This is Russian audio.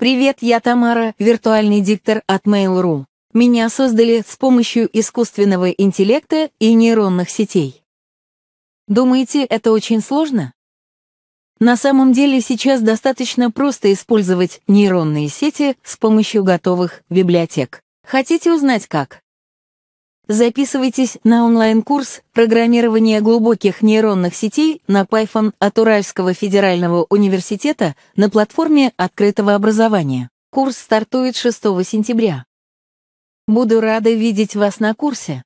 Привет, я Тамара, виртуальный диктор от Mail.ru. Меня создали с помощью искусственного интеллекта и нейронных сетей. Думаете, это очень сложно? На самом деле сейчас достаточно просто использовать нейронные сети с помощью готовых библиотек. Хотите узнать как? Записывайтесь на онлайн-курс программирования глубоких нейронных сетей на Python от Уральского федерального университета на платформе открытого образования. Курс стартует 6 сентября. Буду рада видеть вас на курсе.